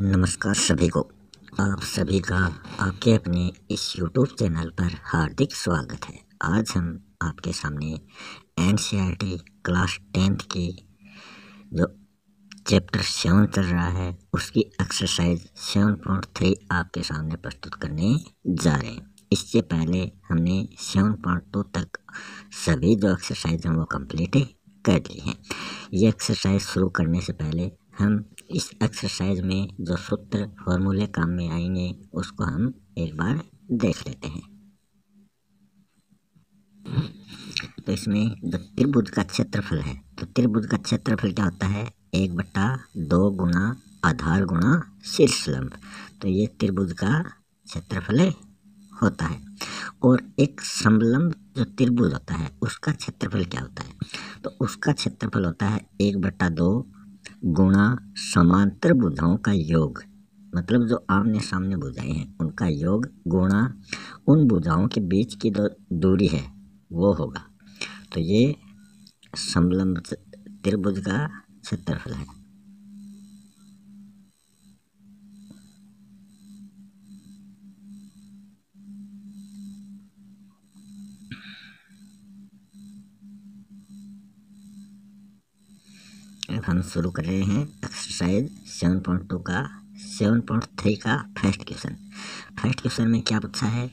नमस्कार सभी को आप सभी का आपके अपने इस YouTube चैनल पर हार्दिक स्वागत है आज हम आपके सामने एन e क्लास टेंथ की जो चैप्टर सेवन चल रहा है उसकी एक्सरसाइज सेवन पॉइंट थ्री आपके सामने प्रस्तुत करने जा रहे हैं इससे पहले हमने सेवन पॉइंट टू तक सभी जो एक्सरसाइज हैं वो कम्प्लीट कर ली हैं ये एक्सरसाइज शुरू करने से पहले हम इस एक्सरसाइज में जो सूत्र फॉर्मूले काम में आएंगे उसको हम एक बार देख लेते हैं तो इसमें जो त्रिभुज का क्षेत्रफल है तो त्रिभुज का क्षेत्रफल क्या होता है एक बट्टा दो गुणा आधार गुणा शीर्ष लंब तो ये त्रिभुज का क्षेत्रफल होता है और एक समलंब जो त्रिभुज होता है उसका क्षेत्रफल क्या होता है तो उसका क्षेत्रफल होता है एक बट्टा दो गुणा समांतर बुधाओं का योग मतलब जो आमने सामने बुधाएँ हैं उनका योग गुणा उन बुधाओं के बीच की जो दूरी है वो होगा तो ये समलंब त्रिभुज का क्षेत्रफल है हम शुरू कर रहे हैं एक्सरसाइज सेवन पॉइंट टू का सेवन पॉइंट थ्री का फर्स्ट क्वेश्चन फर्स्ट क्वेश्चन में क्या पूछा है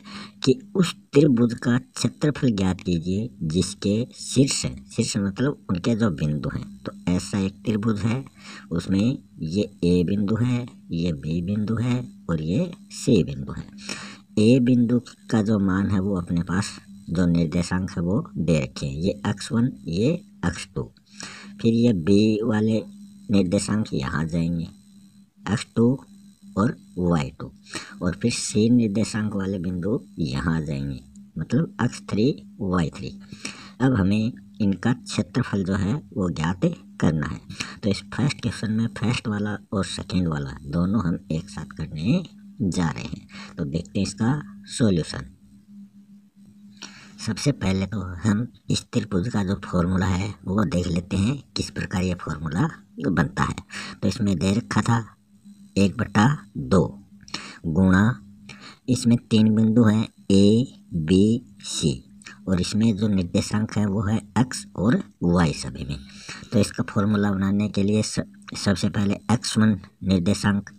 कि उस त्रिभुज का क्षेत्रफल ज्ञात कीजिए जिसके शीर्ष शीर्ष मतलब उनके जो बिंदु हैं तो ऐसा एक त्रिभुज है उसमें ये ए बिंदु है ये बी बिंदु है और ये सी बिंदु है ए बिंदु का जो मान है वो अपने पास जो निर्देशांक है वो दे रखे हैं ये एक्स वन ये एक्स टू फिर ये बी वाले निर्देशांक यहाँ जाएंगे एक्स टू और वाई टू और फिर सी निर्देशांक वाले बिंदु यहाँ जाएंगे मतलब एक्स थ्री वाई थ्री अब हमें इनका क्षेत्रफल जो है वो ज्ञात करना है तो इस फर्स्ट क्वेश्चन में फर्स्ट वाला और सेकेंड वाला दोनों हम एक साथ करने जा रहे हैं तो देखते हैं इसका सॉल्यूशन सबसे पहले तो हम इस त्रिभुज का जो फॉर्मूला है वो देख लेते हैं किस प्रकार ये फॉर्मूला बनता है तो इसमें दे रखा था एक बटा दो गुणा इसमें तीन बिंदु हैं ए बी सी और इसमें जो निर्देशांक है वो है एक्स और वाई सभी में तो इसका फॉर्मूला बनाने के लिए सबसे पहले एक्स वन निर्देशांक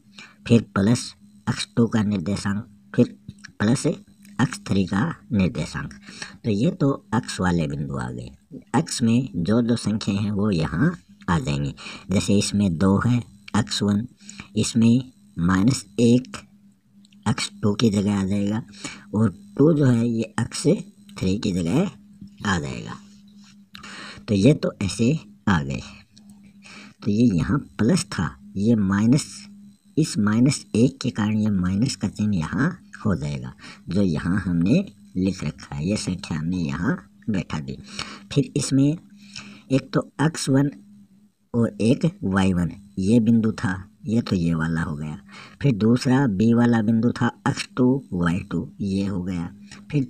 फिर प्लस एक्स टू का निर्देशांक फिर प्लस एक्स थ्री का निर्देशांक तो ये तो एक्स वाले बिंदु आ गए एक्स में जो जो संख्या हैं वो यहाँ आ जाएंगी जैसे इसमें दो है एक्स वन इसमें माइनस एक एक्स टू की जगह आ जाएगा और टू जो है ये एक्स थ्री की जगह आ जाएगा तो ये तो ऐसे आ गए तो ये यहाँ प्लस था ये माइनस इस माइनस एक के कारण ये माइनस का चिन्ह यहाँ हो जाएगा जो यहाँ हमने लिख रखा है ये संख्या हमने यहाँ बैठा दी फिर इसमें एक तो एक्स वन और एक वाई वन ये बिंदु था ये तो ये वाला हो गया फिर दूसरा बी वाला बिंदु था एक्स टू वाई टू ये हो गया फिर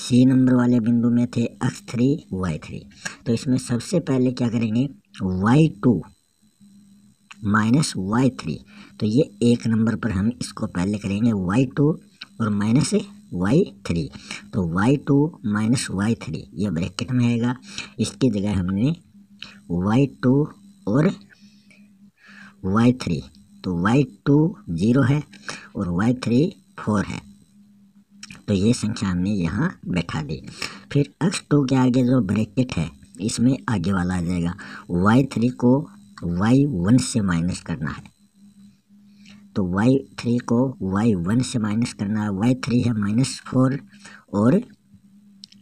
सी नंबर वाले बिंदु में थे एक्स थ्री वाई थ्री तो इसमें सबसे पहले क्या करेंगे Y two minus Y three तो ये एक नंबर पर हम इसको पहले करेंगे वाई टू और माइनस वाई थ्री तो Y two minus Y three ये ब्रैकेट में आएगा इसकी जगह हमने वाई टू और वाई थ्री तो वाई टू ज़ीरो है और वाई थ्री फोर है तो ये संख्या हमने यहाँ बैठा दी फिर एक्स टू के आगे जो ब्रैकेट है इसमें आगे वाला आ जाएगा वाई थ्री को वाई वन से माइनस करना है तो वाई थ्री को वाई वन से माइनस करना है वाई थ्री है माइनस फोर और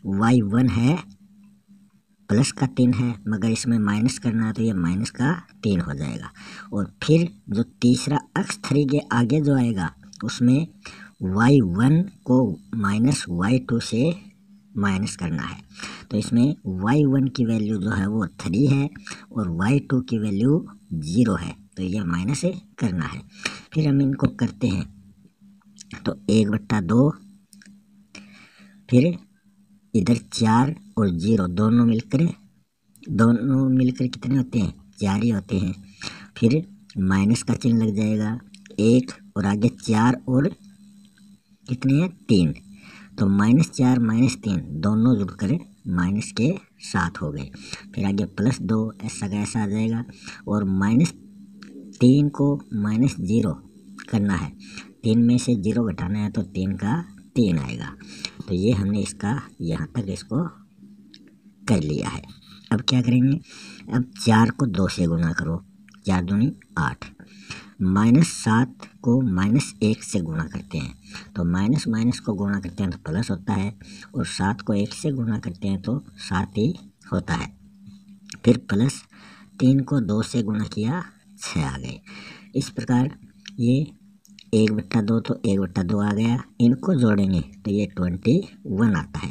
वाई वन है प्लस का तीन है मगर इसमें माइनस करना है तो ये माइनस का तीन हो जाएगा और फिर जो तीसरा अक्स थ्री के आगे जो आएगा उसमें वाई वन को माइनस वाई टू से माइनस करना है तो इसमें वाई वन की वैल्यू जो है वो थ्री है और वाई टू की वैल्यू ज़ीरो है तो ये माइनस ए करना है फिर हम इनको करते हैं तो एक बट्टा दो फिर इधर चार और जीरो दोनों मिलकर दोनों मिलकर कितने होते हैं चार ही होते हैं फिर माइनस का चिन्ह लग जाएगा एक और आगे चार और कितने हैं तीन तो माइनस चार माइनस तीन दोनों जुड़कर माइनस के साथ हो गए फिर आगे प्लस दो ऐसा का ऐसा आ जाएगा और माइनस तीन को माइनस जीरो करना है तीन में से जीरो घटाना है तो तीन का तीन आएगा तो ये हमने इसका यहाँ तक इसको कर लिया है अब क्या करेंगे अब चार को दो से गुना करो चार दूनी आठ माइनस सात को माइनस एक से गुणा करते हैं तो माइनस माइनस को गुणा करते हैं तो प्लस होता है और सात को एक से गुणा करते हैं तो सात ही होता है फिर प्लस तीन को दो से गुणा किया छः आ गए इस प्रकार ये एक बट्टा दो तो एक बट्टा दो आ गया इनको जोड़ेंगे तो ये ट्वेंटी वन आता है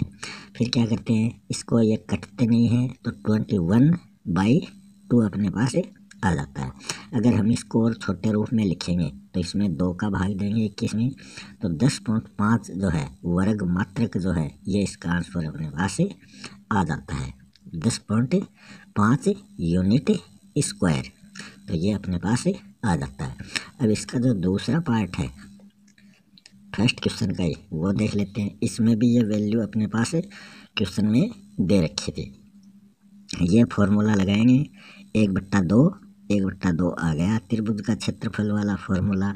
फिर क्या करते हैं इसको ये कटते नहीं हैं तो ट्वेंटी वन बाई टू अपने पास आ जाता है अगर हम इसको और छोटे रूप में लिखेंगे तो इसमें दो का भाग देंगे इक्कीस में तो दस पॉइंट पाँच जो है वर्ग मात्रक जो है ये इसका आंसर अपने पास आ जाता है दस पॉइंट पाँच यूनिट स्क्वायर तो ये अपने पास ही आ जाता है अब इसका जो दूसरा पार्ट है फर्स्ट क्वेश्चन का ही वो देख लेते हैं इसमें भी ये वैल्यू अपने पास क्वेश्चन में दे रखी थी ये फॉर्मूला लगाएंगे एक बट्टा दो एक बट्टा दो आ गया त्रिभुज का क्षेत्रफल वाला फॉर्मूला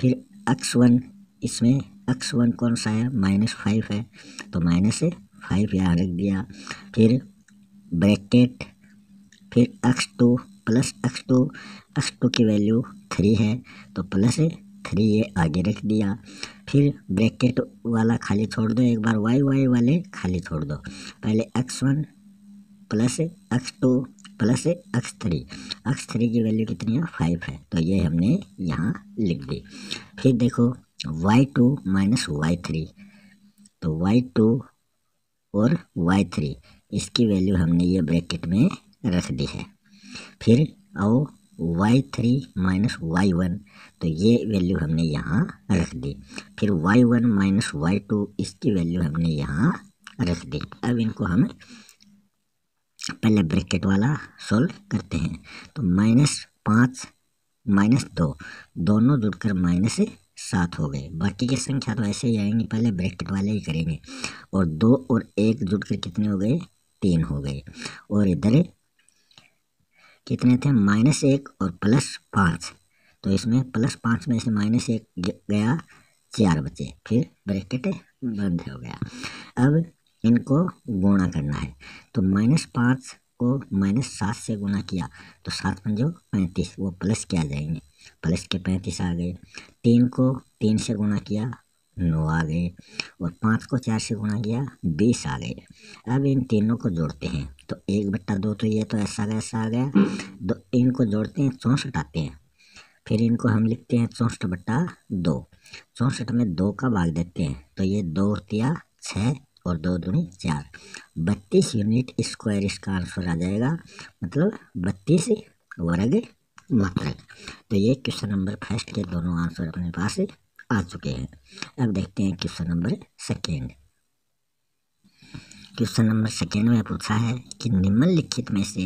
फिर एक्स वन इसमें एक्स वन कौन सा है माइनस फाइव है तो माइनस फाइव यहाँ रख दिया फिर ब्रैकेट फिर X two plus x two x two की वैल्यू थ्री है तो प्लस थ्री ये आगे रख दिया फिर ब्रैकेट वाला खाली छोड़ दो एक बार वाई वाई वाले खाली छोड़ दो पहले X one plus x two plus x three x three की वैल्यू कितनी है फाइव है तो ये हमने यहाँ लिख दी फिर देखो Y two minus Y three तो वाई टू और वाई थ्री इसकी वैल्यू हमने ये ब्रैकेट में रख दी है फिर और Y three minus Y one तो ये वैल्यू हमने यहाँ रख दी फिर Y one minus Y two इसकी वैल्यू हमने यहाँ रख दी अब इनको हम पहले ब्रैकेट वाला सोल्व करते हैं तो माइनस पाँच माइनस दो दोनों जुड़कर माइनस सात हो गए बाकी की संख्या तो ऐसे ही आएंगी पहले ब्रैकेट वाले ही करेंगे और दो और एक जुड़कर कितने हो गए तीन हो गए और इधर कितने थे माइनस एक और प्लस पाँच तो इसमें प्लस पाँच में से माइनस एक गया चार बचे फिर ब्रैकेट बंद हो गया अब इनको गुणा करना है तो माइनस पाँच को माइनस सात से गुणा किया तो सात पंजो पैंतीस वो प्लस के आ जाएंगे प्लस के पैंतीस आ गए तीन को तीन से गुणा किया नौ आ गए और पाँच को चार से गुणा किया बीस आ गए अब इन तीनों को जोड़ते हैं तो एक बट्टा दो तो ये तो ऐसा गया ऐसा आ गया दो इनको जोड़ते हैं चौंसठ आते हैं फिर इनको हम लिखते हैं चौंसठ बट्टा दो चौंसठ में दो का भाग देते हैं तो ये दो रुपया छः और दो दूनी चार बत्तीस यूनिट स्क्वायर इसका आंसर आ जाएगा मतलब बत्तीस वर्ग मात्रक तो ये क्वेश्चन नंबर फर्स्ट के दोनों आंसर अपने पास है आ चुके हैं अब देखते हैं question number second question number second में पूछा है कि निम्नलिखित में से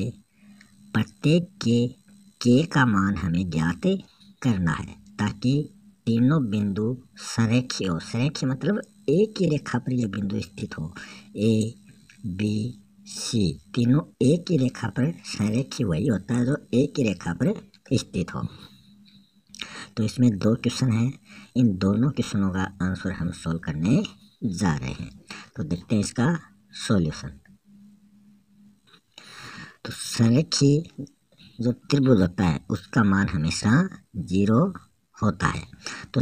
प्रत्येक के के का मान हमें ज्ञात करना है ताकि तीनों बिंदु संरेखी हो संरेखी मतलब एक ही रेखा पर यह बिंदु स्थित हो ए बी सी तीनों एक ही रेखा पर संरेखी वही होता है जो एक ही रेखा पर स्थित हो तो इसमें दो क्वेश्चन हैं इन दोनों क्वेश्चनों का आंसर हम सोल्व करने जा रहे हैं तो देखते हैं इसका सॉल्यूशन तो संरक्षी जो त्रिभुज होता है उसका मान हमेशा जीरो होता है तो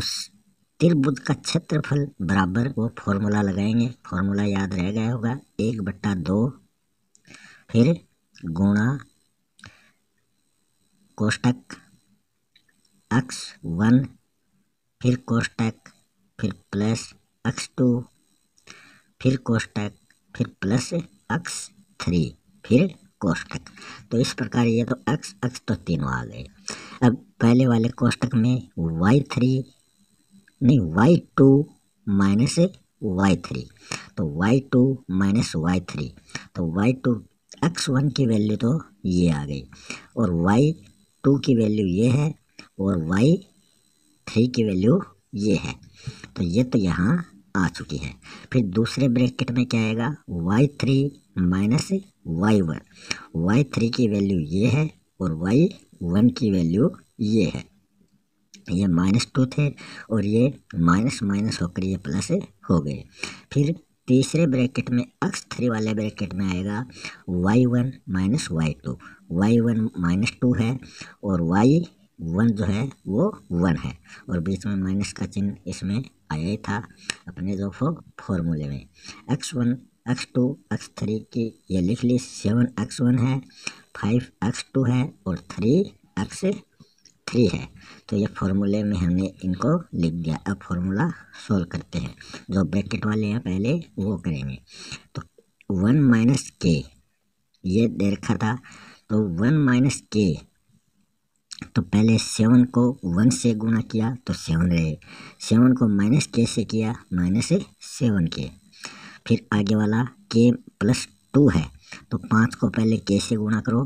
त्रिभुज का क्षेत्रफल बराबर वो फॉर्मूला लगाएंगे फॉर्मूला याद रह गया होगा एक बट्टा दो फिर गुणा कोष्टक एक्स वन फिर कोस्टैक फिर प्लस एक्स टू फिर कोस्टैक फिर प्लस एक्स थ्री फिर कोष्टक तो इस प्रकार ये तो एक्स एक्स तो तीनों आ गए अब पहले वाले कोष्टक में वाई थ्री नहीं Y two minus Y three तो Y two minus Y three तो वाई टू एक्स वन की वैल्यू तो ये आ गई और वाई टू की वैल्यू ये है और वाई थ्री की वैल्यू ये है तो ये तो यहाँ आ चुकी है फिर दूसरे ब्रैकेट में क्या आएगा Y three minus Y one Y three की वैल्यू ये है और वाई वन की वैल्यू ये है ये माइनस टू थे और ये माइनस माइनस होकर ये प्लस हो गए फिर तीसरे ब्रैकेट में एक्स थ्री वाले ब्रैकेट में आएगा Y one minus Y two Y one minus two है और वाई वन जो है वो वन है और बीच में माइनस का चिन्ह इसमें आया ही था अपने जो फो फॉर्मूले में X one X two X three की ये लिख ली सेवन एक्स वन है फाइव एक्स टू है और थ्री एक्स थ्री है तो ये फार्मूले में हमने इनको लिख दिया अब फार्मूला सोल्व करते हैं जो ब्रैकेट वाले हैं पहले वो करेंगे तो वन माइनस के ये दे रखा था तो वन माइनस के तो पहले सेवन को वन से गुणा किया तो सेवन रहे सेवन को माइनस के से किया माइनस सेवन के फिर आगे वाला के प्लस टू है तो पाँच को पहले के से गुणा करो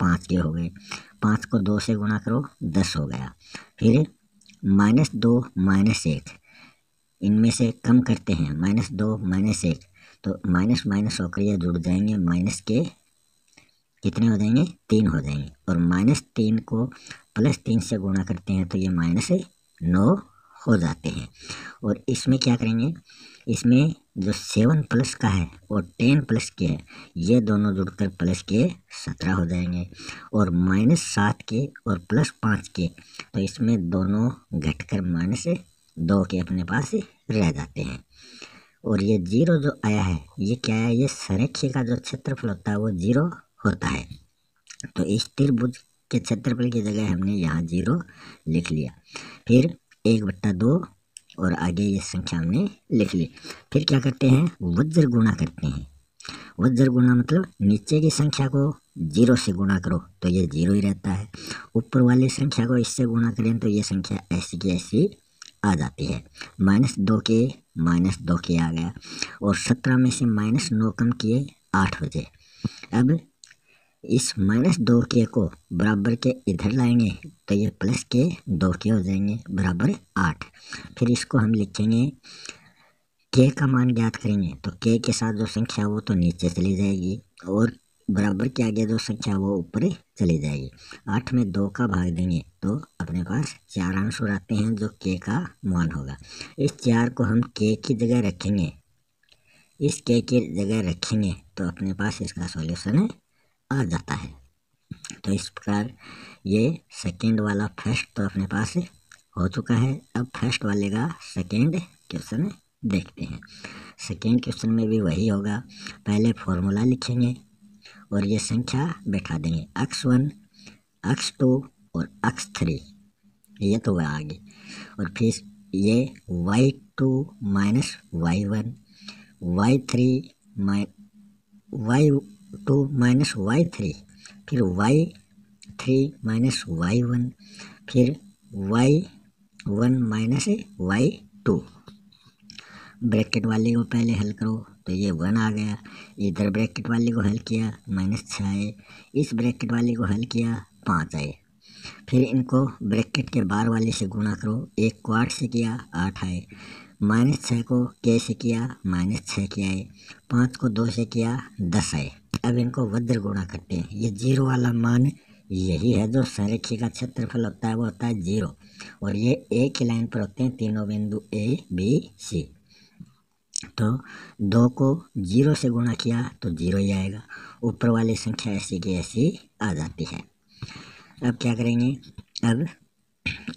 पाँच के हो गए पाँच को दो से गुणा करो दस हो गया फिर माइनस दो माइनस एक इनमें से कम करते हैं माइनस दो माइनस एक तो माइनस माइनस होकर ये जुड़ जाएंगे माइनस के कितने हो जाएंगे तीन हो जाएंगे और माइनस तीन को प्लस तीन से गुणा करते हैं तो ये माइनस नौ हो जाते हैं और इसमें क्या करेंगे इसमें जो सेवन प्लस का है और टेन प्लस के है ये दोनों जुड़कर प्लस के सत्रह हो जाएंगे और माइनस सात के और प्लस पाँच के तो इसमें दोनों घटकर माइनस दो के अपने पास रह जाते हैं और ये जीरो जो आया है ये क्या है ये संरक्षी का जो क्षेत्रफल होता है वो जीरो होता है तो इस त्रिभुज के क्षेत्रफल की जगह हमने यहाँ जीरो लिख लिया फिर एक बट्टा दो और आगे ये संख्या हमने लिख ली फिर क्या करते हैं वज्र गुणा करते हैं वज्र गुणा मतलब नीचे की संख्या को जीरो से गुणा करो तो ये जीरो ही रहता है ऊपर वाली संख्या को इससे गुणा करें तो ये संख्या ऐसी की ऐसी आ जाती है माइनस दो के माइनस दो के आ गया और सत्रह में से माइनस नौ कम किए आठ हो अब इस माइनस दो के को बराबर के इधर लाएंगे तो ये प्लस के दो के हो जाएंगे बराबर आठ फिर इसको हम लिखेंगे के का मान ज्ञात करेंगे तो के के साथ जो संख्या वो तो नीचे चली जाएगी और बराबर के आगे जो संख्या वो ऊपर चली जाएगी आठ में दो का भाग देंगे तो अपने पास चार आंसर आते हैं जो के का मान होगा इस चार को हम के की जगह रखेंगे इस के की जगह रखेंगे तो अपने पास इसका सॉल्यूशन आ जाता है तो इस प्रकार ये सेकेंड वाला फर्स्ट तो अपने पास हो चुका है अब फर्स्ट वाले का सेकेंड क्वेश्चन देखते हैं सेकेंड क्वेश्चन में भी वही होगा पहले फॉर्मूला लिखेंगे और ये संख्या बैठा देंगे एक्स वन एक्स टू और एक्स थ्री ये तो वह आगे और फिर ये Y two minus Y one Y three माइ Y two minus Y three फिर Y three minus Y one फिर Y one minus Y two bracket वाले को पहले हल करो तो ये वन आ गया इधर ब्रैकेट वाले को हल किया माइनस छः आए इस ब्रैकेट वाले को हल किया पाँच आए फिर इनको ब्रैकेट के बार वाले से गुणा करो एक को आठ से किया आठ आए माइनस छः को के से किया माइनस छः के आए पाँच को दो से किया दस आए अब इनको वज्र गुणा करते हैं ये जीरो वाला मान यही है जो संरेखी का क्षेत्रफल होता है वो होता है जीरो और ये एक ही लाइन पर होते हैं तीनों बिंदु ए बी सी तो दो को जीरो से गुणा किया तो जीरो ही आएगा ऊपर वाली संख्या ऐसी की ऐसी आ जाती है अब क्या करेंगे अब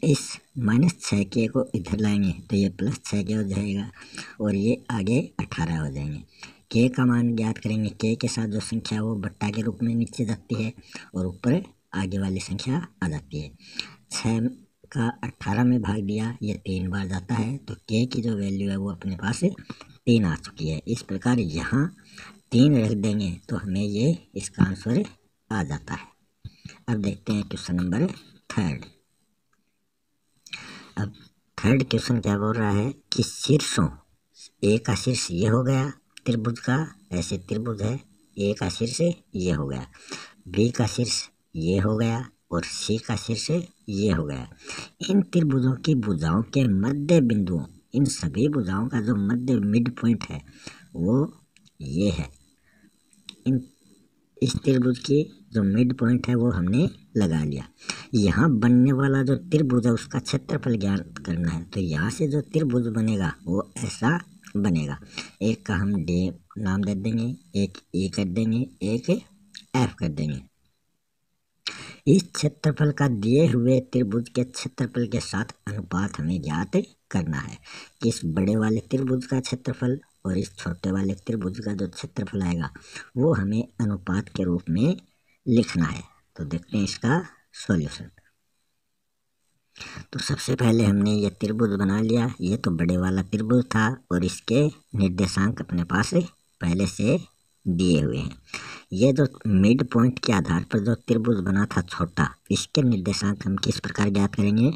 इस माइनस छः के को इधर लाएंगे तो ये प्लस छः के हो जाएगा और ये आगे अठारह हो जाएंगे के का मान ज्ञात करेंगे के के साथ जो संख्या वो बट्टा के रूप में नीचे जाती है और ऊपर आगे वाली संख्या आ जाती है छः का अट्ठारह में भाग दिया ये तीन बार जाता है तो के की जो वैल्यू है वो अपने पास तीन आ चुकी है इस प्रकार यहाँ तीन रख देंगे तो हमें ये इसका आंसर आ जाता है अब देखते हैं क्वेश्चन नंबर थर्ड अब थर्ड क्वेश्चन क्या बोल रहा है कि शीर्षों ए का शीर्ष ये हो गया त्रिभुज का ऐसे त्रिभुज है ए का शीर्ष ये हो गया बी का शीर्ष ये हो गया और सी का शीर्ष ये हो गया इन त्रिभुजों की भुजाओं के मध्य बिंदुओं इन सभी भुजाओं का जो मध्य मिड पॉइंट है वो ये है इन इस त्रिभुज की जो मिड पॉइंट है वो हमने लगा लिया यहाँ बनने वाला जो त्रिभुज है उसका क्षेत्रफल ज्ञान करना है तो यहाँ से जो त्रिभुज बनेगा वो ऐसा बनेगा एक का हम डे नाम दे देंगे एक ई कर देंगे एक एफ कर देंगे इस क्षेत्रफल का दिए हुए त्रिभुज के क्षेत्रफल के साथ अनुपात हमें ज्ञात करना है कि इस बड़े वाले त्रिभुज का क्षेत्रफल और इस छोटे वाले त्रिभुज का जो क्षेत्रफल आएगा वो हमें अनुपात के रूप में लिखना है तो देखते हैं इसका सॉल्यूशन तो सबसे पहले हमने ये त्रिभुज बना लिया ये तो बड़े वाला त्रिभुज था और इसके निर्देशांक अपने पास पहले से दिए हुए हैं ये जो मिड पॉइंट के आधार पर जो त्रिभुज बना था छोटा इसके निर्देशांक हम किस प्रकार ज्ञात करेंगे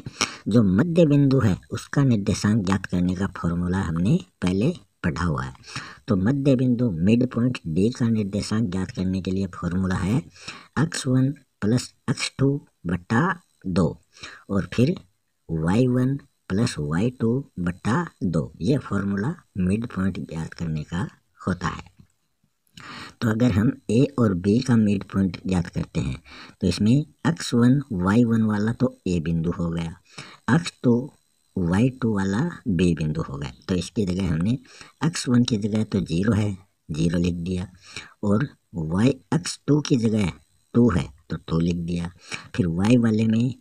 जो मध्य बिंदु है उसका निर्देशांक ज्ञात करने का फॉर्मूला हमने पहले पढ़ा हुआ है तो मध्य बिंदु मिड पॉइंट डी का निर्देशांक ज्ञात करने के लिए फॉर्मूला है x one plus x two बटा दो और फिर Y one plus y two बट्टा दो ये फॉर्मूला मिड पॉइंट ज्ञात करने का होता है तो अगर हम ए और बी का मिड पॉइंट ज्ञात करते हैं तो इसमें एक्स वन वाई वन वाला तो ए बिंदु हो गया एक्स टू वाई टू वाला बी बिंदु हो गया तो इसकी जगह हमने एक्स वन की जगह तो जीरो है जीरो लिख दिया और वाई एक्स टू की जगह टू है तो टू लिख दिया फिर वाई वाले में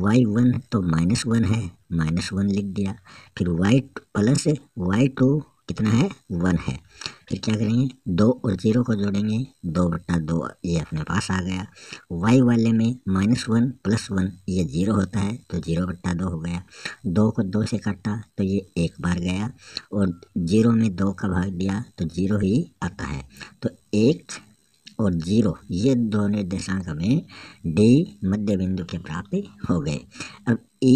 वाई वन तो माइनस वन है माइनस वन लिख दिया फिर वाई प्लस वाई टू कितना है वन है फिर क्या करेंगे दो और जीरो को जोड़ेंगे दो बट्टा दो ये अपने पास आ गया वाई वाले में माइनस वन प्लस वन ये जीरो होता है तो जीरो बट्टा दो हो गया दो को दो से काटा तो ये एक बार गया और जीरो में दो का भाग दिया तो जीरो ही आता है तो एक और जीरो ये दो निर्देशांक हमें डी मध्य बिंदु के प्राप्त हो गए अब ई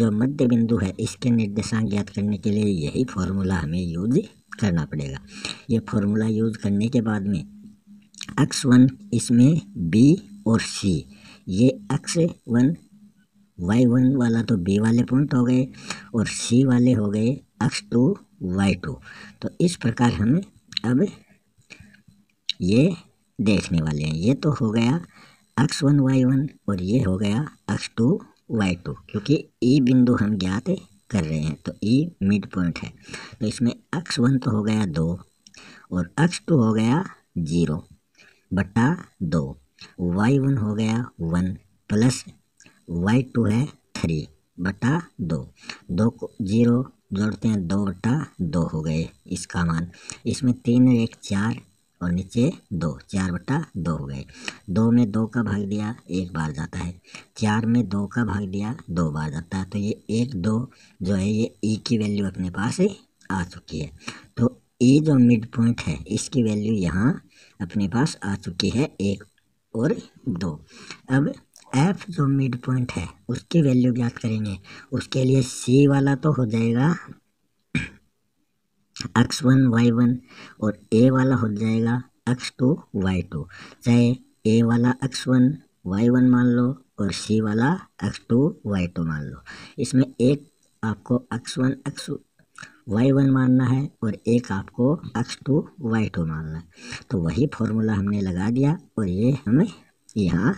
जो मध्य बिंदु है इसके निर्देशांक ज्ञात करने के लिए यही फॉर्मूला हमें यूज करना पड़ेगा ये फॉर्मूला यूज करने के बाद में एक्स वन इसमें बी और सी ये एक्स वन वाई वन वाला तो बी वाले पॉइंट हो गए और सी वाले हो गए एक्स टू वाई टू तो इस प्रकार हमें अब ये देखने वाले हैं ये तो हो गया एक्स वन वाई वन और ये हो गया एक्स टू वाई टू क्योंकि ई e बिंदु हम ज्ञात कर रहे हैं तो ई मिड पॉइंट है तो इसमें एक्स वन तो हो गया दो और एक्स टू हो गया जीरो बटा दो वाई वन हो गया वन प्लस वाई टू है थ्री बटा दो दो को जीरो जोड़ते हैं दो बटा दो हो गए इसका मान इसमें तीन एक चार और नीचे दो चार बट्टा दो हो गए दो में दो का भाग दिया एक बार जाता है चार में दो का भाग दिया दो बार जाता है तो ये एक दो जो है ये ई e की वैल्यू अपने पास आ चुकी है तो ई e जो मिड पॉइंट है इसकी वैल्यू यहाँ अपने पास आ चुकी है एक और दो अब एफ जो मिड पॉइंट है उसकी वैल्यू ज्ञात करेंगे उसके लिए सी वाला तो हो जाएगा एक्स वन वाई वन और ए वाला हो जाएगा एक्स टू वाई टू चाहे ए वाला एक्स वन वाई वन मान लो और सी वाला एक्स टू वाई टू मान लो इसमें एक आपको x one x y one मानना है और एक आपको एक्स टू वाई टू मानना है तो वही फॉर्मूला हमने लगा दिया और ये हमें यहाँ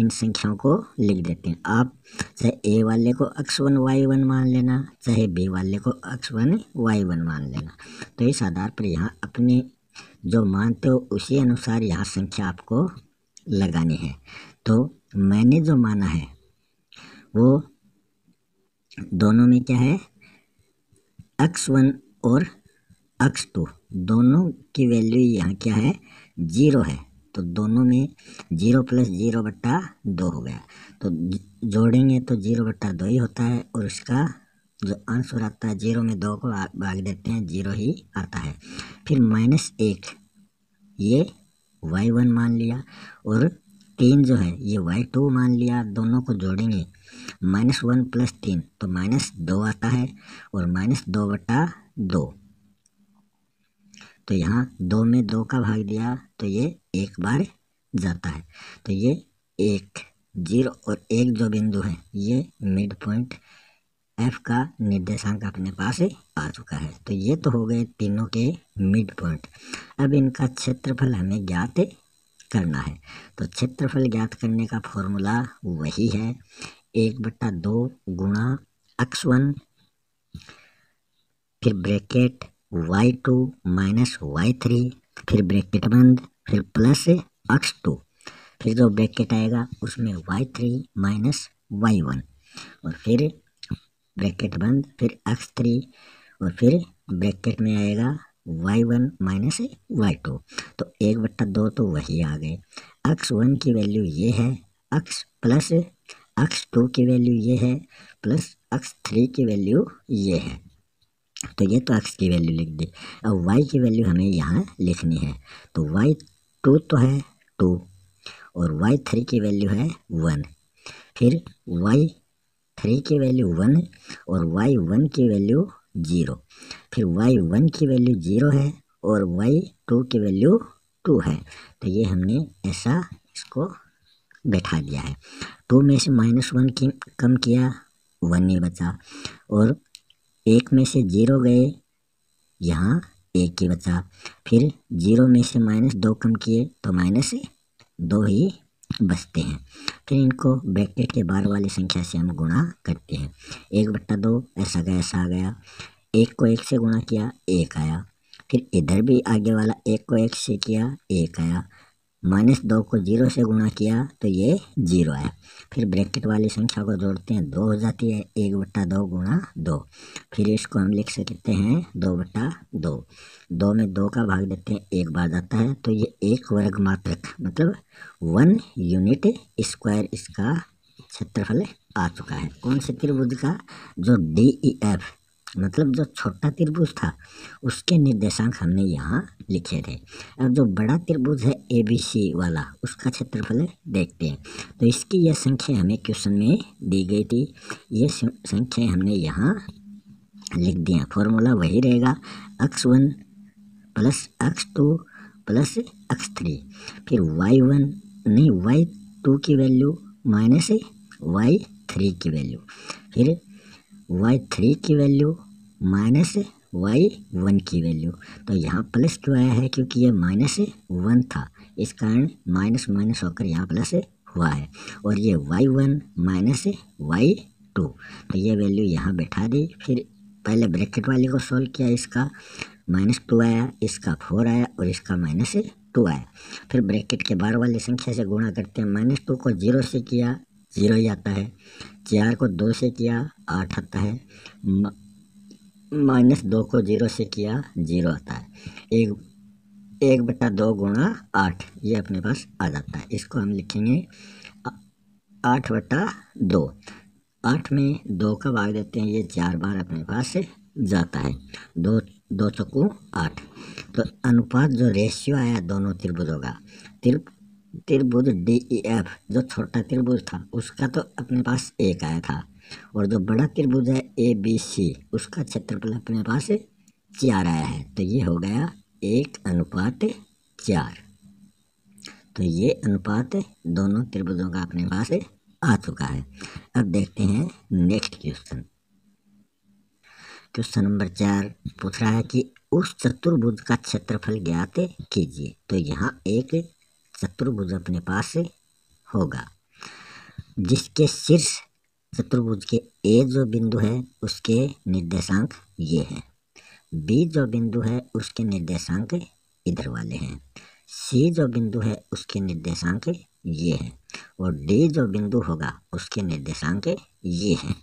इन संख्याओं को लिख देते हैं आप चाहे ए वाले को एक्स वन वाई वन मान लेना चाहे बी वाले को एक्स वन वाई वन मान लेना तो इस आधार पर यहाँ अपने जो मानते हो उसी अनुसार यहाँ संख्या आपको लगानी है तो मैंने जो माना है वो दोनों में क्या है एक्स वन और एक्स टू दोनों की वैल्यू यहाँ क्या है ज़ीरो है तो दोनों में जीरो प्लस जीरो बट्टा दो हो गया तो जोड़ेंगे तो जीरो बट्टा दो ही होता है और उसका जो आंसर आता है जीरो में दो को भाग देते हैं जीरो ही आता है फिर माइनस एक ये वाई वन मान लिया और तीन जो है ये वाई टू मान लिया दोनों को जोड़ेंगे माइनस वन प्लस तीन तो माइनस दो आता है और माइनस दो बटा दो तो यहाँ दो में दो का भाग दिया तो ये एक बार जाता है तो ये एक जीरो और एक जो बिंदु है ये मिड पॉइंट एफ का निर्देशांक अपने पास आ चुका है तो ये तो हो गए तीनों के मिड पॉइंट अब इनका क्षेत्रफल हमें ज्ञात करना है तो क्षेत्रफल ज्ञात करने का फॉर्मूला वही है एक बट्टा दो गुणा अक्स वन फिर bracket y two minus Y three फिर ब्रैकेट बंद फिर प्लस एक्स टू फिर जो ब्रैकेट आएगा उसमें y three minus Y one और फिर ब्रैकेट बंद फिर एक्स थ्री और फिर ब्रैकेट में आएगा Y one minus Y two तो एक बट्टा दो तो वही आ गए एक्स वन की वैल्यू ये है एक्स प्लस एक्स टू की वैल्यू ये है प्लस एक्स थ्री की वैल्यू ये है तो ये तो एक्स की वैल्यू लिख दी अब वाई की वैल्यू हमें यहाँ लिखनी है तो वाई टू तो है टू और वाई थ्री की वैल्यू है वन फिर वाई थ्री की वैल्यू वन और वाई वन की वैल्यू जीरो फिर वाई वन की वैल्यू जीरो है और वाई टू की वैल्यू टू है तो ये हमने ऐसा इसको बैठा दिया है टू में से माइनस वन की कम किया वन नहीं बचा और एक में से जीरो गए यहाँ एक ही बचा फिर जीरो में से माइनस दो कम किए तो माइनस दो ही बचते हैं फिर इनको ब्रैकेट के बाहर वाली संख्या से हम गुणा करते हैं एक बट्टा दो ऐसा गया ऐसा आ गया एक को एक से गुणा किया एक आया फिर इधर भी आगे वाला एक को एक से किया एक आया माइनस दो को जीरो से गुणा किया तो ये जीरो आया फिर ब्रैकेट वाली संख्या को जोड़ते हैं दो हो जाती है एक बट्टा दो गुणा दो फिर इसको हम लिख सकते हैं दो बट्टा दो दो में दो का भाग देते हैं एक बार जाता है तो ये एक वर्ग मात्रक मतलब वन यूनिट स्क्वायर इसका क्षेत्रफल आ चुका है कौन से त्रिभुज का जो डी ई एफ मतलब जो छोटा त्रिभुज था उसके निर्देशांक हमने यहाँ लिखे थे अब जो बड़ा त्रिभुज है ए बी सी वाला उसका क्षेत्रफल देखते हैं तो इसकी यह संख्या हमें क्वेश्चन में दी गई थी ये संख्या हमने यहाँ लिख दिया फॉर्मूला वही रहेगा x one plus x two plus x three फिर वाई वन नहीं वाई टू की वैल्यू माइनस वाई थ्री की वैल्यू फिर वाई थ्री की वैल्यू माइनस वाई वन की वैल्यू तो यहाँ प्लस क्यों आया है क्योंकि ये माइनस वन था इस कारण माइनस माइनस होकर यहाँ प्लस हुआ है और ये y one minus Y two तो ये वैल्यू यहाँ बैठा दी फिर पहले ब्रैकेट वाले को सॉल्व किया इसका माइनस टू आया इसका फोर आया और इसका माइनस टू आया फिर ब्रैकेट के बाहर वाली संख्या से गुणा करते हैं माइनस टू को जीरो से किया जीरो ही आता है चार को दो से किया आठ आता है माइनस दो को जीरो से किया जीरो आता है एक एक बटा दो गुणा आठ ये अपने पास आ जाता है इसको हम लिखेंगे आठ बटा दो आठ में दो का भाग देते हैं ये चार बार अपने पास जाता है दो दो चकू आठ तो अनुपात जो रेशियो आया दोनों त्रिभुजों का त्रिभ त्रिभुज डी ई एफ जो छोटा त्रिभुज था उसका तो अपने पास एक आया था और जो बड़ा त्रिभुज है ए बी सी उसका क्षेत्रफल अपने पास चार आया है तो ये हो गया एक अनुपात चार तो ये अनुपात दोनों त्रिभुजों का अपने पास आ चुका है अब देखते हैं नेक्स्ट क्वेश्चन क्वेश्चन नंबर चार पूछ रहा है कि उस चतुर्भुज का क्षेत्रफल ज्ञात कीजिए तो यहाँ एक शत्रुभुज अपने पास होगा जिसके शीर्ष शत्रुभुज के ए जो बिंदु है उसके निर्देशांक ये हैं बी जो बिंदु है उसके निर्देशांक इधर वाले हैं सी जो बिंदु है उसके निर्देशांक ये हैं और डी जो बिंदु होगा उसके निर्देशांक ये हैं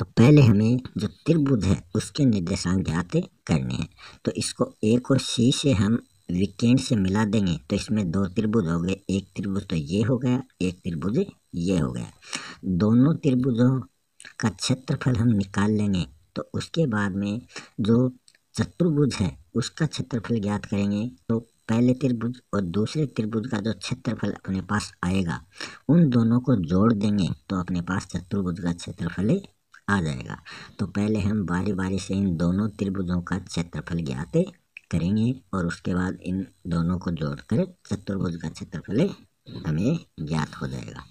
तो पहले हमें जो त्रिभुज है उसके निर्देशांक ज्ञात करने हैं तो इसको ए को सी से हम विकेंड से मिला देंगे तो इसमें दो त्रिभुज हो गए एक त्रिभुज तो ये हो गया एक त्रिभुज ये हो गया दोनों त्रिभुजों का क्षेत्रफल हम निकाल लेंगे तो उसके बाद में जो चतुर्भुज है उसका क्षेत्रफल ज्ञात करेंगे तो पहले त्रिभुज और दूसरे त्रिभुज का जो क्षेत्रफल अपने पास आएगा उन दोनों को जोड़ देंगे तो अपने पास चतुर्भुज का क्षेत्रफल आ जाएगा तो पहले हम बारी बारी से इन दोनों त्रिभुजों का क्षेत्रफल ज्ञात करेंगे और उसके बाद इन दोनों को जोड़कर चतुर्भुज का क्षेत्रफल हमें ज्ञात हो जाएगा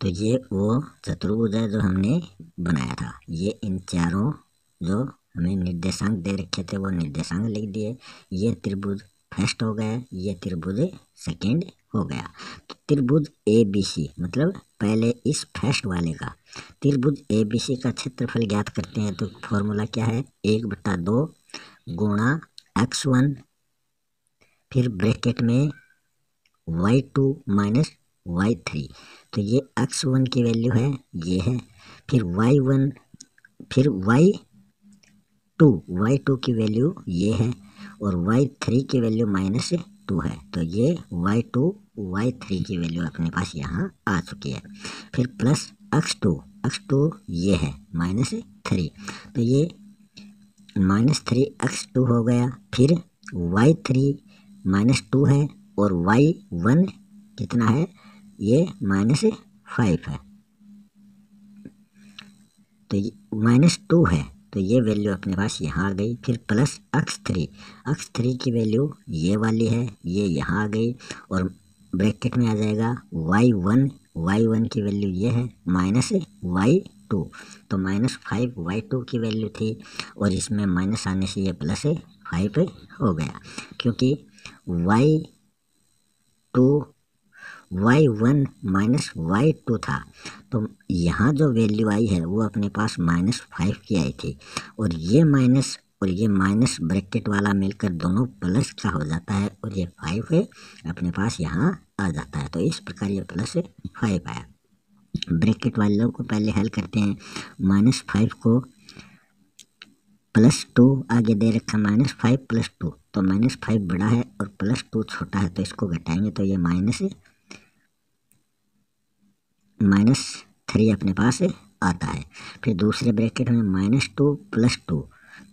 तो ये वो चतुर्भुज है जो हमने बनाया था ये इन चारों जो हमें निर्देशांक दे रखे थे वो निर्देशांक लिख दिए ये त्रिभुज फर्स्ट हो गया ये त्रिभुज सेकंड हो गया तो त्रिभुज ए बी सी मतलब पहले इस फर्स्ट वाले का त्रिभुज ए बी सी का क्षेत्रफल ज्ञात करते हैं तो फॉर्मूला क्या है एक बटा दो गुणा एक्स वन फिर ब्रैकेट में y two minus Y three तो ये एक्स वन की वैल्यू है ये है फिर वाई वन फिर वाई टू वाई टू की वैल्यू ये है और वाई थ्री की वैल्यू माइनस टू है तो ये वाई टू वाई थ्री की वैल्यू अपने पास यहाँ आ चुकी है फिर plus x two x two ये है माइनस थ्री तो ये माइनस थ्री एक्स टू हो गया फिर वाई थ्री माइनस टू है और वाई वन कितना है ये माइनस फाइव है तो माइनस टू है तो ये वैल्यू तो अपने पास यहाँ आ गई फिर plus x three x three की वैल्यू ये वाली है ये यहाँ आ गई और ब्रैकेट में आ जाएगा वाई वन वाई वन की वैल्यू ये है माइनस वाई टू तो माइनस फाइव वाई टू की वैल्यू थी और इसमें माइनस आने से ये प्लस फाइव हो गया क्योंकि y two Y one minus Y two था तो यहाँ जो वैल्यू आई है वो अपने पास माइनस फाइव की आई थी और ये माइनस और ये माइनस ब्रैकेट वाला मिलकर दोनों प्लस का हो जाता है और ये फाइव है अपने पास यहाँ आ जाता है तो इस प्रकार ये प्लस फाइव आया ब्रैकेट लोग को पहले हल करते हैं माइनस फाइव को प्लस टू आगे दे रखा माइनस फाइव प्लस टू तो माइनस फाइव बड़ा है और प्लस टू छोटा है तो इसको घटाएंगे तो ये माइनस माइनस थ्री अपने पास आता है फिर दूसरे ब्रैकेट में माइनस टू प्लस टू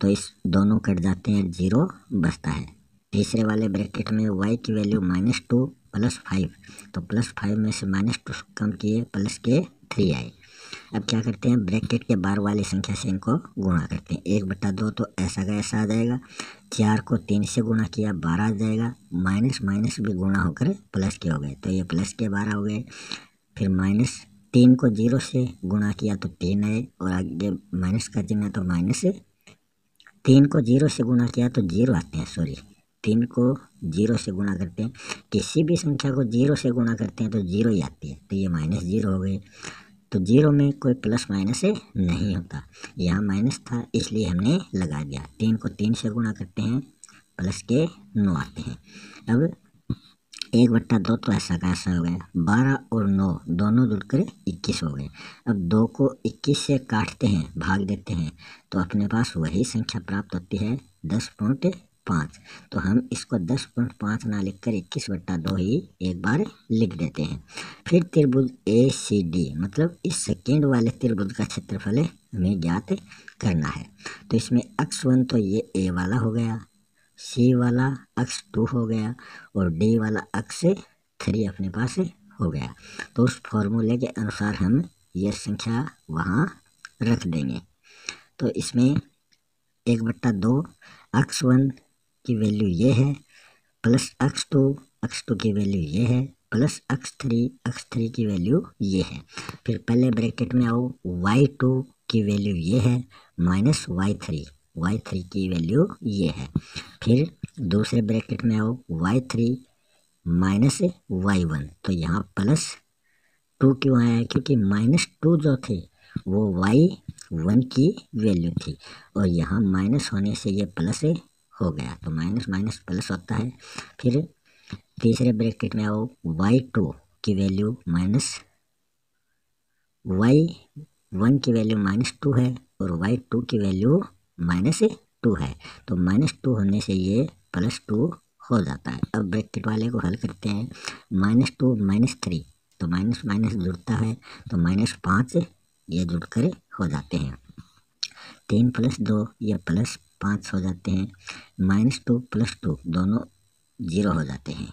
तो इस दोनों कट जाते हैं जीरो बचता है तीसरे वाले ब्रैकेट में वाई की value minus two plus five तो प्लस फाइव में से माइनस टू कम किए प्लस के थ्री आए अब क्या करते हैं ब्रैकेट के बार वाली संख्या से इनको गुणा करते हैं एक बटा दो तो ऐसा का ऐसा आ जाएगा चार को तीन से गुणा किया बारह आ जाएगा माइनस माइनस भी गुणा होकर प्लस के हो गए तो ये प्लस के बारह हो गए फिर माइनस तीन को जीरो से गुणा किया तो तीन आए और आगे माइनस का चिन्ह तो माइनस तीन को जीरो से गुणा किया तो जीरो आते हैं सॉरी तीन को जीरो से गुणा करते हैं किसी भी संख्या को जीरो से गुणा करते हैं तो जीरो ही आती है तो ये माइनस जीरो हो गई तो जीरो में कोई प्लस माइनस नहीं होता यहाँ माइनस था इसलिए हमने लगा दिया तीन को तीन से गुणा करते हैं प्लस के नौ आते हैं अब एक बट्टा दो तो ऐसा कैसा हो गया बारह और नौ दोनों जुड़ कर इक्कीस हो गए अब दो को इक्कीस से काटते हैं भाग देते हैं तो अपने पास वही संख्या प्राप्त होती है दस पॉइंट पाँच तो हम इसको दस पॉइंट पाँच ना लिख कर इक्कीस बट्टा दो ही एक बार लिख देते हैं फिर त्रिभुज ए सी डी मतलब इस सेकेंड वाले त्रिभुज का क्षेत्रफल हमें ज्ञात करना है तो इसमें अक्स वन तो ये ए वाला हो गया सी वाला अक्स टू हो गया और डी वाला अक्स थ्री अपने पास हो गया तो उस फॉर्मूले के अनुसार हम ये संख्या वहाँ रख देंगे तो इसमें एक बट्टा दो अक्स वन की वैल्यू ये है plus x two x two की वैल्यू ये है plus x three x three की वैल्यू ये है फिर पहले ब्रैकेट में आओ वाई टू की वैल्यू ये है minus Y three y three की वैल्यू ये है फिर दूसरे ब्रैकेट में आओ y three minus Y one तो यहाँ प्लस टू क्यों आया क्योंकि माइनस टू जो थे वो वाई वन की वैल्यू थी और यहाँ माइनस होने से ये प्लस हो गया तो माइनस माइनस प्लस होता है फिर तीसरे ब्रैकेट में आओ वाई टू की वैल्यू माइनस वाई वन की वैल्यू माइनस टू है और वाई टू की वैल्यू माइनस टू है तो माइनस टू होने से ये प्लस टू हो जाता है अब ब्रैकेट वाले को हल करते हैं माइनस टू माइनस थ्री तो माइनस माइनस जुड़ता है तो माइनस पाँच ये जुड़ कर हो जाते हैं तीन प्लस दो ये प्लस पाँच हो जाते हैं माइनस टू प्लस टू दोनों ज़ीरो हो जाते हैं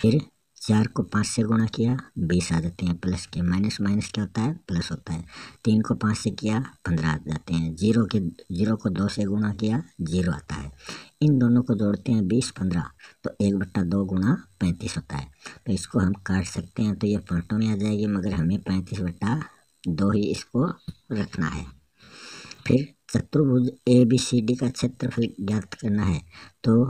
फिर चार को पाँच से गुणा किया बीस आ जाते हैं प्लस के माइनस माइनस क्या होता है प्लस होता है तीन को पाँच से किया पंद्रह आ जाते हैं जीरो के जीरो को दो से गुणा किया जीरो आता है इन दोनों को जोड़ते हैं बीस पंद्रह तो एक बट्टा दो गुणा पैंतीस होता है तो इसको हम काट सकते हैं तो ये फोटो में आ जाएगी मगर हमें पैंतीस बट्टा दो ही इसको रखना है फिर चतुर्भुज ए बी सी डी का क्षेत्रफल ज्ञात करना है तो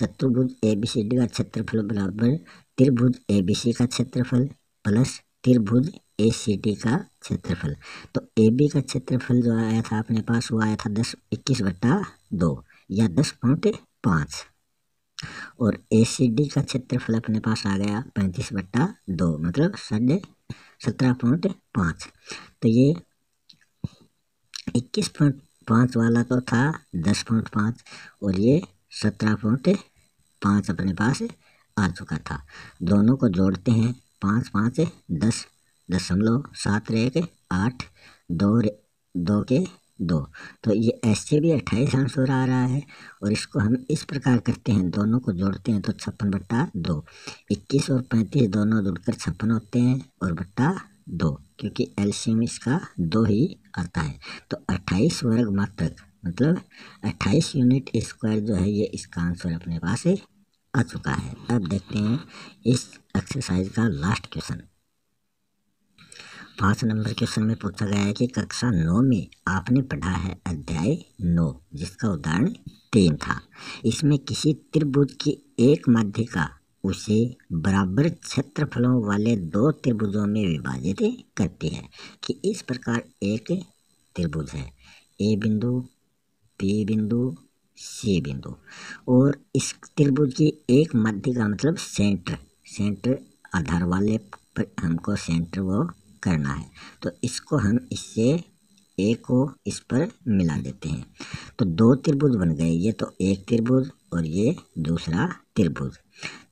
चतुर्भुज ए बी सी डी का क्षेत्रफल बराबर त्रिभुज ए का क्षेत्रफल प्लस त्रिभुज ए सी डी का क्षेत्रफल तो ए बी का क्षेत्रफल जो आया था अपने पास वो आया था दस इक्कीस बट्टा दो या दस पॉइंट पाँच और ए सी डी का क्षेत्रफल अपने पास आ गया पैंतीस बट्टा दो मतलब साढ़े सत्रह पॉइंट पाँच तो ये इक्कीस पॉइंट पाँच वाला तो था दस पॉइंट पाँच और ये सत्रह पॉइंट पाँच अपने पास आ चुका था दोनों को जोड़ते हैं पाँच पाँच दस दशमलव सात एक आठ दो दो के दो तो ये ऐसे भी अट्ठाईस आंसर आ रहा है और इसको हम इस प्रकार करते हैं दोनों को जोड़ते हैं तो छप्पन बट्टा दो इक्कीस और पैंतीस दोनों जुड़कर छप्पन होते हैं और बट्टा दो क्योंकि एलसीएम इसका दो ही आता है तो अट्ठाईस वर्ग मात्रक मतलब अट्ठाईस यूनिट स्क्वायर जो है ये इसका आंसर अपने पास है आ चुका है अब देखते हैं इस एक्सरसाइज का लास्ट क्वेश्चन पाँच नंबर क्वेश्चन में पूछा गया है कि कक्षा नौ में आपने पढ़ा है अध्याय नौ जिसका उदाहरण तीन था इसमें किसी त्रिभुज की एक माध्यिका उसे बराबर क्षेत्रफलों वाले दो त्रिभुजों में विभाजित करती है कि इस प्रकार एक त्रिभुज है ए बिंदु पी बिंदु ये बिंदु और इस त्रिभुज की एक मध्य का मतलब सेंटर सेंटर आधार वाले पर हमको सेंटर वो करना है तो इसको हम इससे ए को इस पर मिला देते हैं तो दो त्रिभुज बन गए ये तो एक त्रिभुज और ये दूसरा त्रिभुज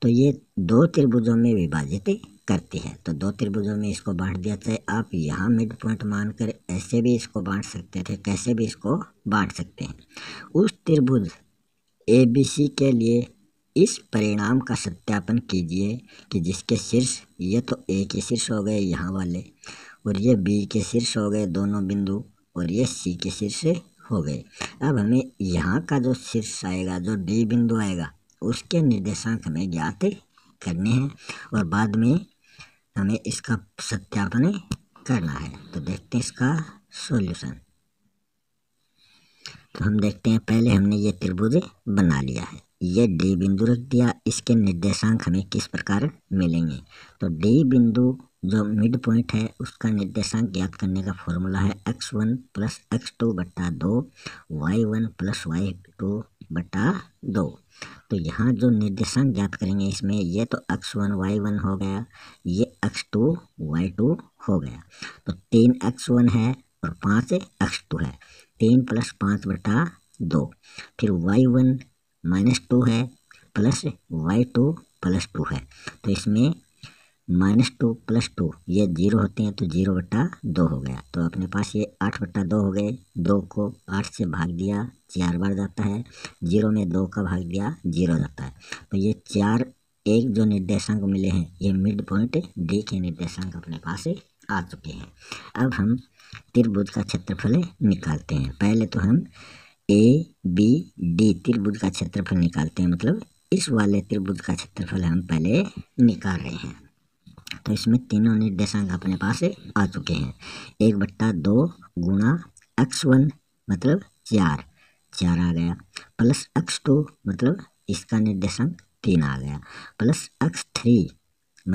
तो ये दो त्रिभुजों में विभाजित करते हैं तो दो त्रिभुजों में इसको बांट दिया जाए आप यहाँ मिड पॉइंट मानकर ऐसे भी इसको बांट सकते थे कैसे भी इसको बांट सकते हैं उस त्रिभुज ए बी सी के लिए इस परिणाम का सत्यापन कीजिए कि जिसके शीर्ष ये तो ए के शीर्ष हो गए यहाँ वाले और ये बी के शीर्ष हो गए दोनों बिंदु और ये सी के शीर्ष हो गए अब हमें यहाँ का जो शीर्ष आएगा जो डी बिंदु आएगा उसके निर्देशांक हमें ज्ञात करने हैं और बाद में हमें इसका सत्यापन करना है तो देखते हैं इसका सॉल्यूशन तो हम देखते हैं पहले हमने ये त्रिभुज बना लिया है ये डी बिंदु रख दिया इसके निर्देशांक हमें किस प्रकार मिलेंगे तो डी बिंदु जो मिड पॉइंट है उसका निर्देशांक ज्ञात करने का फॉर्मूला है x one plus x two बट्टा दो y one plus y two बटा दो तो यहाँ जो निर्देशांक ज्ञात करेंगे इसमें ये तो एक्स वन वाई वन हो गया ये एक्स टू वाई टू हो गया तो तीन एक्स वन है और पाँच एक्स टू है तीन प्लस पाँच बटा दो फिर वाई वन माइनस टू है plus y two plus two है तो इसमें माइनस टू प्लस टू ये जीरो होते हैं तो जीरो बट्टा दो हो गया तो अपने पास ये आठ बट्टा दो हो गए दो को आठ से भाग दिया चार बार जाता है जीरो में दो का भाग दिया जीरो जाता है तो ये चार एक जो निर्देशांक मिले हैं ये मिड पॉइंट डी के निर्देशांक अपने पास आ चुके हैं अब हम त्रिभुज का क्षेत्रफल निकालते हैं पहले तो हम ए बी डी त्रिभुज का क्षेत्रफल निकालते हैं मतलब इस वाले त्रिभुज का क्षेत्रफल हम पहले निकाल रहे हैं तो इसमें तीनों निर्देशांक अपने पास आ चुके हैं एक बट्टा दो गुणा एक्स वन मतलब चार चार आ गया प्लस एक्स टू मतलब इसका निर्देशांक तीन आ गया प्लस एक्स थ्री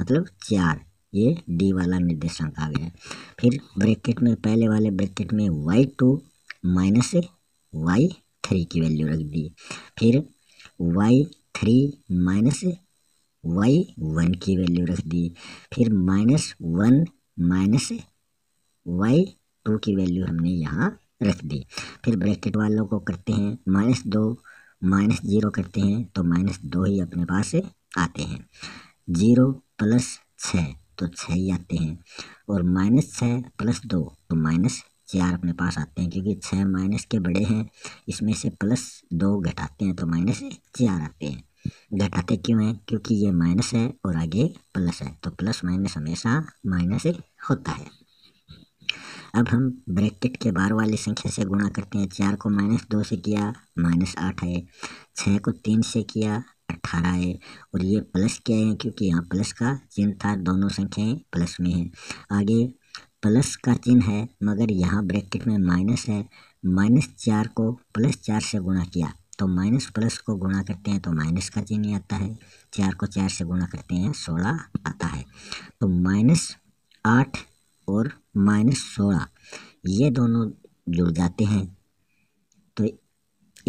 मतलब चार ये डी वाला निर्देशांक आ गया फिर ब्रैकेट में पहले वाले ब्रैकेट में y two minus Y three की वैल्यू रख दी फिर Y three minus Y one की वैल्यू रख दी फिर minus one minus Y two की वैल्यू हमने यहाँ रख दी फिर ब्रैकेट वालों को करते हैं माइनस दो माइनस जीरो करते हैं तो माइनस दो ही अपने पास आते हैं जीरो प्लस छः तो छः ही आते हैं और माइनस छः प्लस दो तो माइनस चार अपने पास आते हैं क्योंकि छः माइनस के बड़े हैं इसमें से प्लस दो घटाते हैं तो माइनस चार आते हैं घटाते क्यों हैं क्योंकि ये माइनस है और आगे प्लस है तो प्लस माइनस हमेशा माइनस होता है अब हम ब्रैकेट के बार वाली संख्या से गुणा करते हैं चार को माइनस दो से किया माइनस आठ है छः को तीन से किया अट्ठारह है और ये प्लस क्या है क्योंकि यहाँ प्लस का चिन्ह था दोनों संख्याएं प्लस में है आगे प्लस का चिन्ह है मगर यहाँ ब्रैकेट में माइनस है माइनस चार को प्लस चार से गुणा किया तो माइनस प्लस को गुणा करते हैं तो माइनस का चिन्ह आता है चार को चार से गुणा करते हैं सोलह आता है तो माइनस आठ और माइनस सोलह ये दोनों जुड़ जाते हैं तो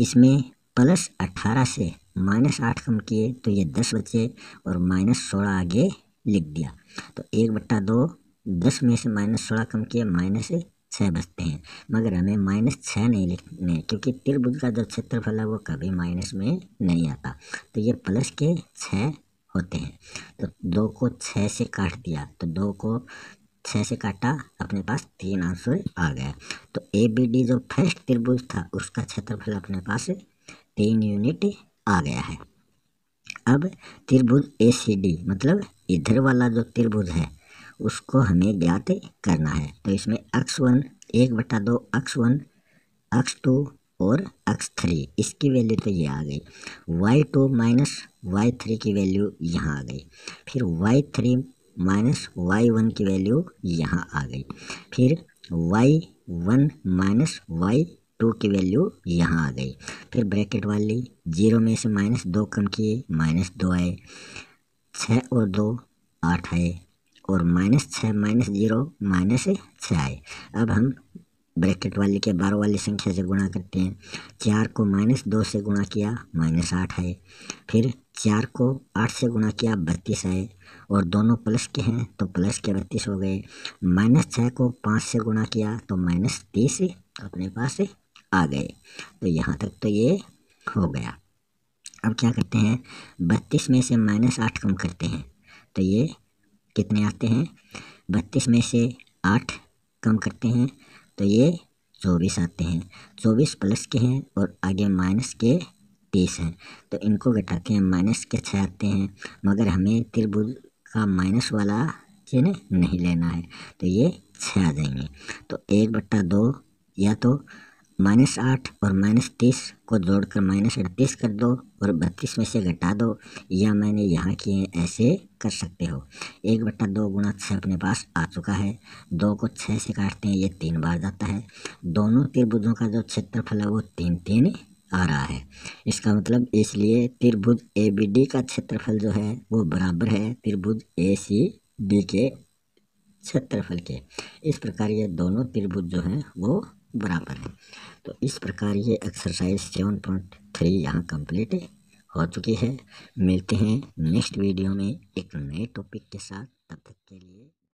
इसमें प्लस अट्ठारह से माइनस आठ कम किए तो ये दस बचे और माइनस सोलह आगे लिख दिया तो एक बट्टा दो दस में से माइनस सोलह कम किए माइनस छः बचते हैं मगर हमें माइनस छः नहीं लिखने क्योंकि त्रिभुज का जो क्षेत्रफल है वो कभी माइनस में नहीं आता तो ये प्लस के छः होते हैं तो दो को छः से काट दिया तो दो को छः से काटा अपने पास तीन आंसर आ गया तो ए बी डी जो फर्स्ट त्रिभुज था उसका क्षेत्रफल अपने पास तीन यूनिट आ गया है अब त्रिभुज ए सी डी मतलब इधर वाला जो त्रिभुज है उसको हमें ज्ञात करना है तो इसमें अक्स वन एक बटा दो अक्स वन अक्स टू और अक्स थ्री इसकी वैल्यू तो ये आ गई y two minus Y three की वैल्यू यहाँ आ गई फिर Y three minus Y one की वैल्यू यहाँ आ गई फिर Y one minus Y two की वैल्यू यहाँ आ गई फिर ब्रैकेट वाली जीरो में से माइनस दो कम किए माइनस दो आए छः और दो आठ आए और माइनस छः माइनस जीरो माइनस छः आए अब हम ब्रैकेट वाले के बारह वाली संख्या से गुणा करते हैं चार को माइनस दो से गुणा किया माइनस आठ आए फिर चार को आठ से गुणा किया बत्तीस आए और दोनों प्लस के हैं तो प्लस के बत्तीस हो गए माइनस छः को पाँच से गुणा किया तो माइनस तीस अपने पास आ गए तो यहाँ तक तो ये हो गया अब क्या करते हैं बत्तीस में से माइनस आठ कम करते हैं तो ये कितने आते हैं बत्तीस में से आठ कम करते हैं तो ये चौबीस आते हैं चौबीस प्लस के हैं और आगे माइनस के तीस हैं तो इनको घटा के माइनस के छः आते हैं मगर हमें त्रिभुज का माइनस वाला चिन्ह नहीं लेना है तो ये छः आ जाएंगे तो एक बट्टा दो या तो माइनस आठ और माइनस तीस को जोड़कर माइनस अड़तीस कर दो और बत्तीस में से घटा दो या मैंने यहाँ किए ऐसे कर सकते हो एक बट्टा दो गुणा छः अपने पास आ चुका है दो को छः से काटते हैं ये तीन बार जाता है दोनों त्रिभुजों का जो क्षेत्रफल है वो तीन तीन आ रहा है इसका मतलब इसलिए त्रिभुज ए बी डी का क्षेत्रफल जो है वो बराबर है त्रिभुज ए सी डी के क्षेत्रफल के इस प्रकार ये दोनों त्रिभुज जो हैं वो बराबर है तो इस प्रकार ये एक्सरसाइज सेवन पॉइंट थ्री यहाँ कंप्लीट हो चुकी है मिलते हैं नेक्स्ट वीडियो में एक नए टॉपिक के साथ तब तक के लिए